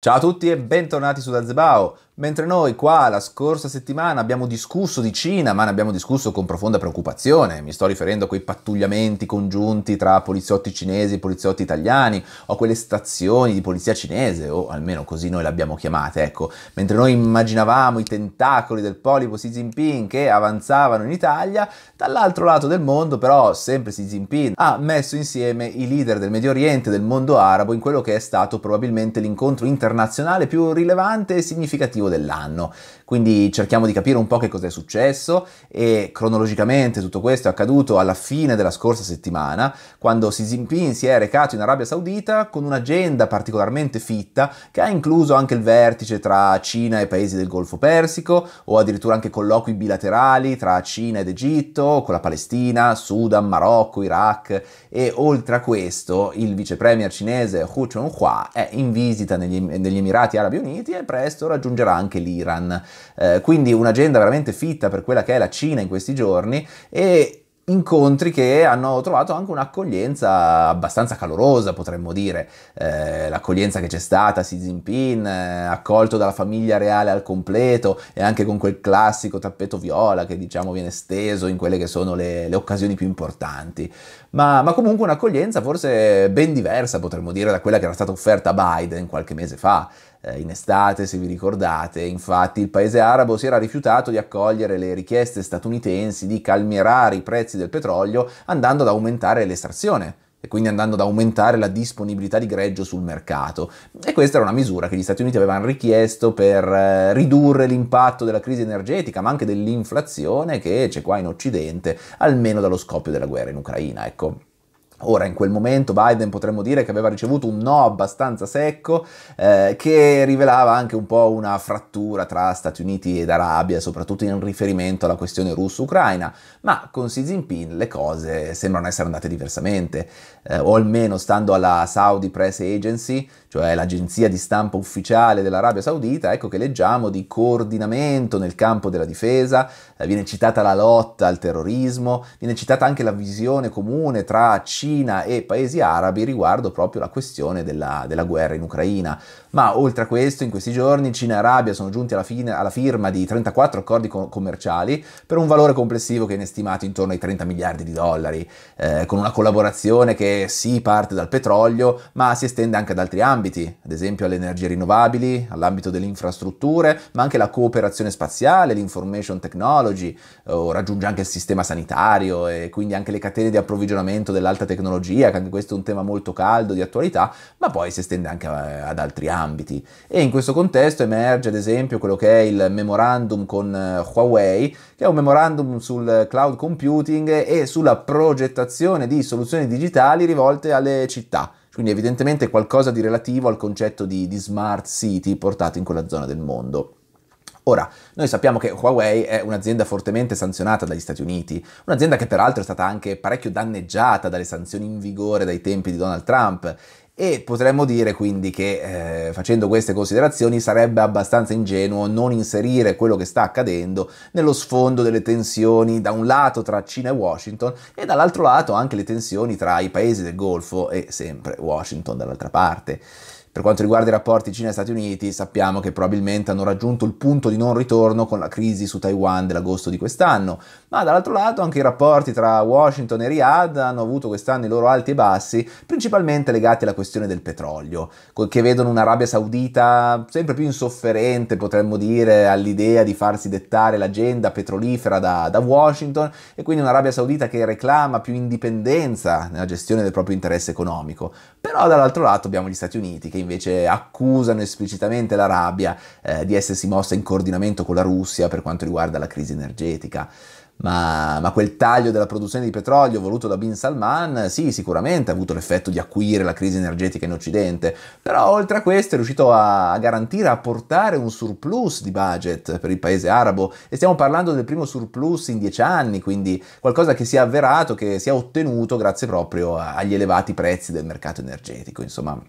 Ciao a tutti e bentornati su Dazebao. Mentre noi qua la scorsa settimana abbiamo discusso di Cina, ma ne abbiamo discusso con profonda preoccupazione, mi sto riferendo a quei pattugliamenti congiunti tra poliziotti cinesi e poliziotti italiani, o a quelle stazioni di polizia cinese, o almeno così noi le abbiamo chiamate, ecco. Mentre noi immaginavamo i tentacoli del polipo Xi Jinping che avanzavano in Italia, dall'altro lato del mondo però sempre Xi Jinping ha messo insieme i leader del Medio Oriente, e del mondo arabo, in quello che è stato probabilmente l'incontro internazionale più rilevante e significativo successivo dell'anno. Quindi cerchiamo di capire un po' che cosa è successo e cronologicamente tutto questo è accaduto alla fine della scorsa settimana, quando Xi Jinping si è recato in Arabia Saudita con un'agenda particolarmente fitta che ha incluso anche il vertice tra Cina e paesi del Golfo Persico o addirittura anche colloqui bilaterali tra Cina ed Egitto, con la Palestina, Sudan, Marocco, Iraq e oltre a questo il vice premier cinese Hu Chun-hua è in visita negli, negli Emirati Arabi Uniti e presto raggiungerà anche l'Iran. Eh, quindi un'agenda veramente fitta per quella che è la Cina in questi giorni e incontri che hanno trovato anche un'accoglienza abbastanza calorosa, potremmo dire. Eh, l'accoglienza che c'è stata, Xi Jinping, eh, accolto dalla famiglia reale al completo e anche con quel classico tappeto viola che diciamo viene steso in quelle che sono le, le occasioni più importanti. Ma, ma, comunque un'accoglienza forse ben diversa, potremmo dire, da quella che era stata offerta a Biden qualche mese fa eh, in estate, se vi ricordate. Infatti il paese arabo si era rifiutato di accogliere le richieste statunitensi di calmierare i prezzi del petrolio andando ad aumentare l'estrazione e quindi andando ad aumentare la disponibilità di greggio sul mercato. E questa era una misura che gli Stati Uniti avevano richiesto per eh, ridurre l'impatto della crisi energetica, ma anche dell'inflazione che c'è qua in Occidente, almeno dallo scoppio della guerra in Ucraina. Ecco. Ora, in quel momento Biden potremmo dire che aveva ricevuto un no abbastanza secco, eh, che rivelava anche un po' una frattura tra Stati Uniti ed Arabia, soprattutto in riferimento alla questione russo-ucraina, ma con Xi Jinping le cose sembrano essere andate diversamente, eh, o almeno stando alla Saudi Press Agency, cioè l'agenzia di stampa ufficiale dell'Arabia Saudita, ecco che leggiamo di coordinamento nel campo della difesa, eh, viene citata la lotta al terrorismo, viene citata anche la visione comune tra Cina e paesi arabi riguardo proprio la questione della, della guerra in Ucraina. Ma oltre a questo, in questi giorni Cina e Arabia sono giunti alla, fine, alla firma di 34 accordi co- commerciali per un valore complessivo che viene stimato intorno ai 30 miliardi di dollari, eh, con una collaborazione che sì parte dal petrolio, ma si estende anche ad altri ambiti ambiti, ad esempio alle energie rinnovabili, all'ambito delle infrastrutture, ma anche la cooperazione spaziale, l'information technology, eh, o raggiunge anche il sistema sanitario e quindi anche le catene di approvvigionamento dell'alta tecnologia, che anche questo è un tema molto caldo di attualità, ma poi si estende anche eh, ad altri ambiti. E in questo contesto emerge ad esempio quello che è il memorandum con eh, Huawei, che è un memorandum sul cloud computing e sulla progettazione di soluzioni digitali rivolte alle città quindi evidentemente qualcosa di relativo al concetto di, di smart city portato in quella zona del mondo. Ora, noi sappiamo che Huawei è un'azienda fortemente sanzionata dagli Stati Uniti, un'azienda che peraltro è stata anche parecchio danneggiata dalle sanzioni in vigore dai tempi di Donald Trump e potremmo dire quindi che eh, facendo queste considerazioni sarebbe abbastanza ingenuo non inserire quello che sta accadendo nello sfondo delle tensioni da un lato tra Cina e Washington e dall'altro lato anche le tensioni tra i paesi del Golfo e sempre Washington dall'altra parte. Per quanto riguarda i rapporti Cina-Stati Uniti, sappiamo che probabilmente hanno raggiunto il punto di non ritorno con la crisi su Taiwan dell'agosto di quest'anno, ma dall'altro lato anche i rapporti tra Washington e Riyadh hanno avuto quest'anno i loro alti e bassi, principalmente legati alla questione del petrolio, che vedono un'Arabia Saudita sempre più insofferente, potremmo dire, all'idea di farsi dettare l'agenda petrolifera da, da Washington e quindi un'Arabia Saudita che reclama più indipendenza nella gestione del proprio interesse economico. Però dall'altro lato abbiamo gli Stati Uniti che invece accusano esplicitamente l'Arabia eh, di essersi mossa in coordinamento con la Russia per quanto riguarda la crisi energetica. Ma, ma, quel taglio della produzione di petrolio voluto da Bin Salman, sì, sicuramente ha avuto l'effetto di acuire la crisi energetica in Occidente, però oltre a questo è riuscito a, a garantire, a portare un surplus di budget per il paese arabo e stiamo parlando del primo surplus in dieci anni, quindi qualcosa che si è avverato, che si è ottenuto grazie proprio agli elevati prezzi del mercato energetico, insomma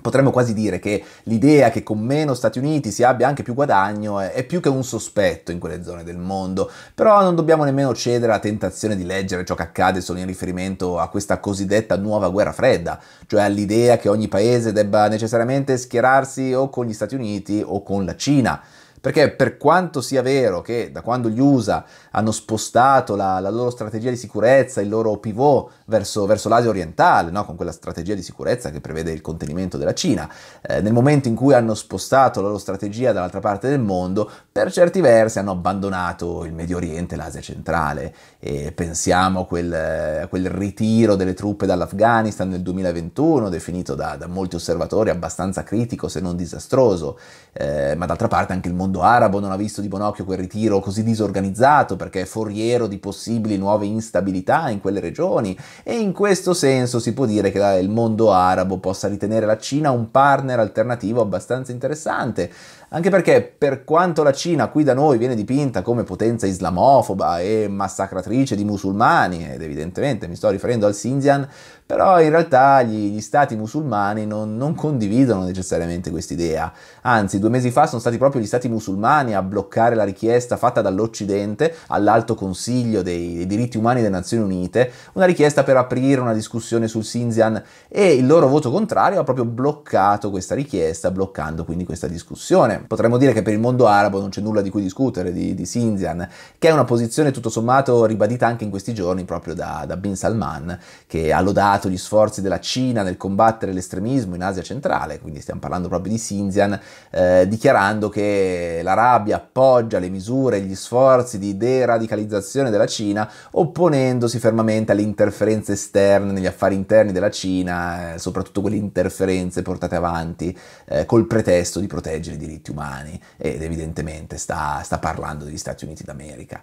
Potremmo quasi dire che l'idea che con meno Stati Uniti si abbia anche più guadagno è, più che un sospetto in quelle zone del mondo, però non dobbiamo nemmeno cedere alla tentazione di leggere ciò che accade solo in riferimento a questa cosiddetta nuova guerra fredda, cioè all'idea che ogni paese debba necessariamente schierarsi o con gli Stati Uniti o con la Cina. Perché per quanto sia vero che da quando gli USA hanno spostato la, la loro strategia di sicurezza, il loro pivot verso, verso l'Asia orientale, no? con quella strategia di sicurezza che prevede il contenimento della Cina, eh, nel momento in cui hanno spostato la loro strategia dall'altra parte del mondo, per certi versi hanno abbandonato il Medio Oriente, e l'Asia centrale. E pensiamo a quel, eh, a quel ritiro delle truppe dall'Afghanistan nel 2021, definito da, da molti osservatori abbastanza critico se non disastroso, eh, ma d'altra parte anche il mondo mondo arabo non ha visto di buon occhio quel ritiro così disorganizzato perché è foriero di possibili nuove instabilità in quelle regioni e in questo senso si può dire che il mondo arabo possa ritenere la Cina un partner alternativo abbastanza interessante, anche perché per quanto la Cina qui da noi viene dipinta come potenza islamofoba e massacratrice di musulmani, ed evidentemente mi sto riferendo al Xinjiang, però in realtà gli, gli stati musulmani non, non condividono necessariamente quest'idea. Anzi, due mesi fa sono stati proprio gli stati musulmani a bloccare la richiesta fatta dall'Occidente all'Alto Consiglio dei, dei diritti umani delle Nazioni Unite, una richiesta per aprire una discussione sul Xinjiang e il loro voto contrario ha proprio bloccato questa richiesta, bloccando quindi questa discussione. Potremmo dire che per il mondo arabo non c'è nulla di cui discutere di, di Xinjiang, che è una posizione tutto sommato ribadita anche in questi giorni proprio da, da Bin Salman, che ha lodato coordinato gli sforzi della Cina nel combattere l'estremismo in Asia centrale, quindi stiamo parlando proprio di Xinjiang, eh, dichiarando che l'Arabia appoggia le misure e gli sforzi di deradicalizzazione della Cina, opponendosi fermamente alle interferenze esterne negli affari interni della Cina, eh, soprattutto quelle interferenze portate avanti eh, col pretesto di proteggere i diritti umani ed evidentemente sta, sta parlando degli Stati Uniti d'America.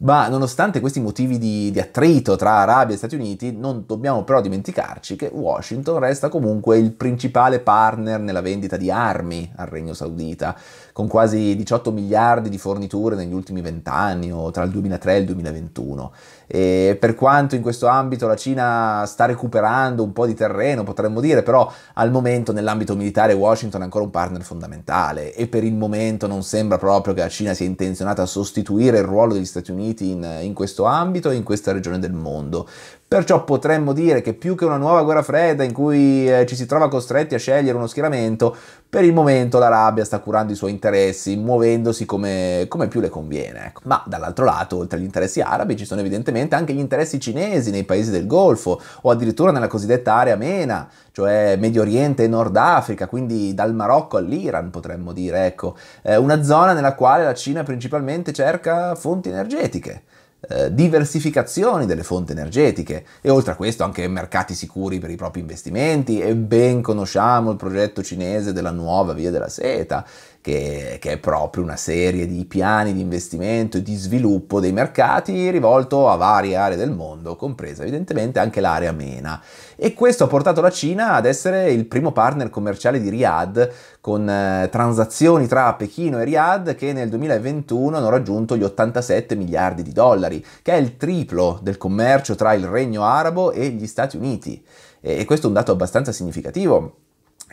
Ma nonostante questi motivi di, di, attrito tra Arabia e Stati Uniti, non dobbiamo però dimenticarci che Washington resta comunque il principale partner nella vendita di armi al Regno Saudita, con quasi 18 miliardi di forniture negli ultimi vent'anni o tra il 2003 e il 2021. E per quanto in questo ambito la Cina sta recuperando un po' di terreno, potremmo dire, però al momento nell'ambito militare Washington è ancora un partner fondamentale e per il momento non sembra proprio che la Cina sia intenzionata a sostituire il ruolo degli Stati Uniti in, in questo ambito e in questa regione del mondo. Perciò potremmo dire che più che una nuova guerra fredda in cui eh, ci si trova costretti a scegliere uno schieramento, per il momento l'Arabia sta curando i suoi interessi, muovendosi come, come più le conviene. Ecco. Ma dall'altro lato, oltre agli interessi arabi, ci sono evidentemente anche gli interessi cinesi nei paesi del Golfo o addirittura nella cosiddetta area MENA, cioè Medio Oriente e Nord Africa, quindi dal Marocco all'Iran potremmo dire, ecco, eh, una zona nella quale la Cina principalmente cerca fonti energetiche eh, diversificazioni delle fonti energetiche e oltre a questo anche mercati sicuri per i propri investimenti e ben conosciamo il progetto cinese della nuova via della seta che, che è proprio una serie di piani di investimento e di sviluppo dei mercati rivolto a varie aree del mondo, compresa evidentemente anche l'area MENA. E questo ha portato la Cina ad essere il primo partner commerciale di Riyadh con eh, transazioni tra Pechino e Riyadh che nel 2021 hanno raggiunto gli 87 miliardi di dollari dollari, che è il triplo del commercio tra il Regno Arabo e gli Stati Uniti. E questo è un dato abbastanza significativo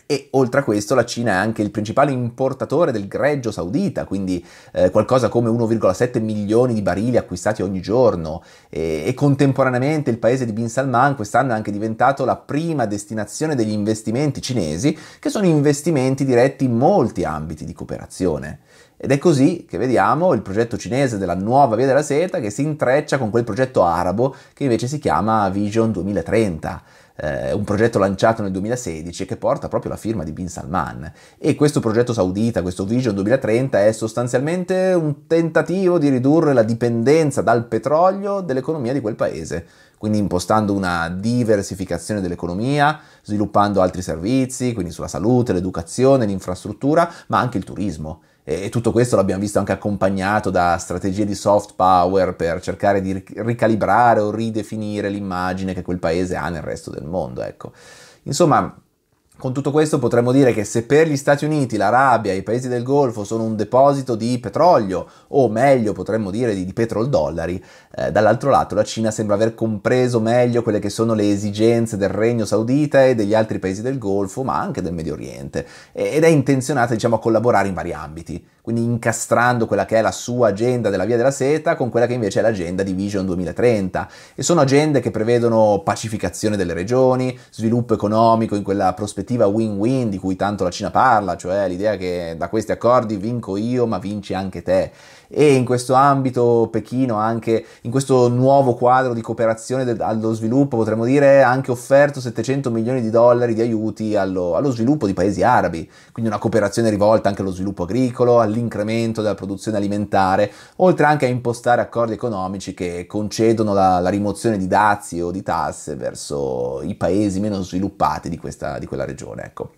e oltre a questo la Cina è anche il principale importatore del greggio saudita, quindi eh, qualcosa come 1,7 milioni di barili acquistati ogni giorno e, e, contemporaneamente il paese di Bin Salman quest'anno è anche diventato la prima destinazione degli investimenti cinesi, che sono investimenti diretti in molti ambiti di cooperazione. Ed è così che vediamo il progetto cinese della nuova Via della Seta che si intreccia con quel progetto arabo che invece si chiama Vision 2030 eh, un progetto lanciato nel 2016 che porta proprio la firma di Bin Salman e questo progetto saudita, questo Vision 2030 è sostanzialmente un tentativo di ridurre la dipendenza dal petrolio dell'economia di quel paese, quindi impostando una diversificazione dell'economia, sviluppando altri servizi, quindi sulla salute, l'educazione, l'infrastruttura, ma anche il turismo. E tutto questo l'abbiamo visto anche accompagnato da strategie di soft power per cercare di ricalibrare o ridefinire l'immagine che quel paese ha nel resto del mondo. Ecco. Insomma, con tutto questo potremmo dire che se per gli Stati Uniti, l'Arabia e i paesi del Golfo sono un deposito di petrolio, o meglio potremmo dire di, petrol dollari, eh, dall'altro lato la Cina sembra aver compreso meglio quelle che sono le esigenze del Regno Saudita e degli altri paesi del Golfo, ma anche del Medio Oriente, ed è intenzionata diciamo, a collaborare in vari ambiti quindi incastrando quella che è la sua agenda della Via della Seta con quella che invece è l'agenda di Vision 2030. E sono agende che prevedono pacificazione delle regioni, sviluppo economico in quella prospettiva win-win di cui tanto la Cina parla, cioè l'idea che da questi accordi vinco io ma vinci anche te e in questo ambito Pechino anche in questo nuovo quadro di cooperazione de- allo sviluppo potremmo dire ha anche offerto 700 milioni di dollari di aiuti allo, allo sviluppo di paesi arabi, quindi una cooperazione rivolta anche allo sviluppo agricolo, all'incremento della produzione alimentare, oltre anche a impostare accordi economici che concedono la, la rimozione di dazi o di tasse verso i paesi meno sviluppati di, questa, di quella regione. Ecco.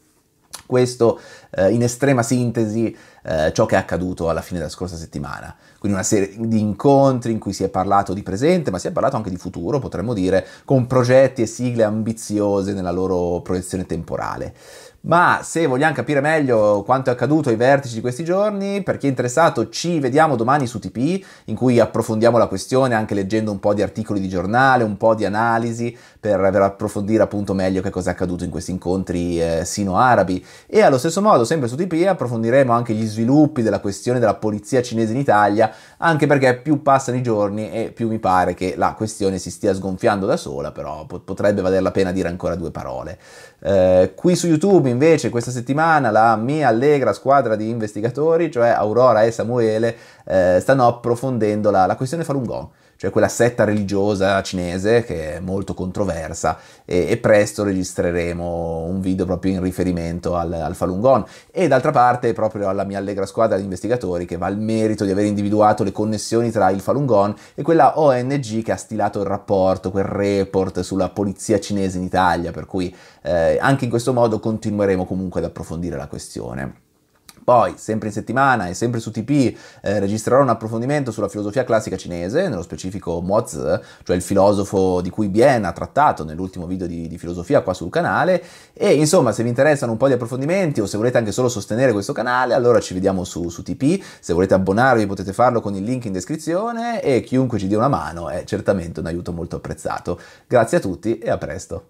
Questo eh, in estrema sintesi eh, ciò che è accaduto alla fine della scorsa settimana. Quindi una serie di incontri in cui si è parlato di presente, ma si è parlato anche di futuro, potremmo dire, con progetti e sigle ambiziose nella loro proiezione temporale. Ma se vogliamo capire meglio quanto è accaduto ai vertici di questi giorni, per chi è interessato ci vediamo domani su TP, in cui approfondiamo la questione anche leggendo un po' di articoli di giornale, un po' di analisi, per, approfondire appunto meglio che cosa è accaduto in questi incontri eh, sino-arabi. E allo stesso modo, sempre su TP, approfondiremo anche gli sviluppi della questione della polizia cinese in Italia, anche perché più passano i giorni e più mi pare che la questione si stia sgonfiando da sola, però potrebbe valer la pena dire ancora due parole. Eh, qui su YouTube invece questa settimana la mia allegra squadra di investigatori, cioè Aurora e Samuele, eh, stanno approfondendo la, la questione Falun Gong cioè quella setta religiosa cinese che è molto controversa e, e presto registreremo un video proprio in riferimento al, al Falun Gong e d'altra parte proprio alla mia allegra squadra di investigatori che va al merito di aver individuato le connessioni tra il Falun Gong e quella ONG che ha stilato il rapporto, quel report sulla polizia cinese in Italia, per cui eh, anche in questo modo continueremo comunque ad approfondire la questione. Poi, sempre in settimana e sempre su TP, eh, registrerò un approfondimento sulla filosofia classica cinese, nello specifico Mo cioè il filosofo di cui Bien ha trattato nell'ultimo video di, di, filosofia qua sul canale. E insomma, se vi interessano un po' di approfondimenti o se volete anche solo sostenere questo canale, allora ci vediamo su, su TP. Se volete abbonarvi potete farlo con il link in descrizione e chiunque ci dia una mano è certamente un aiuto molto apprezzato. Grazie a tutti e a presto!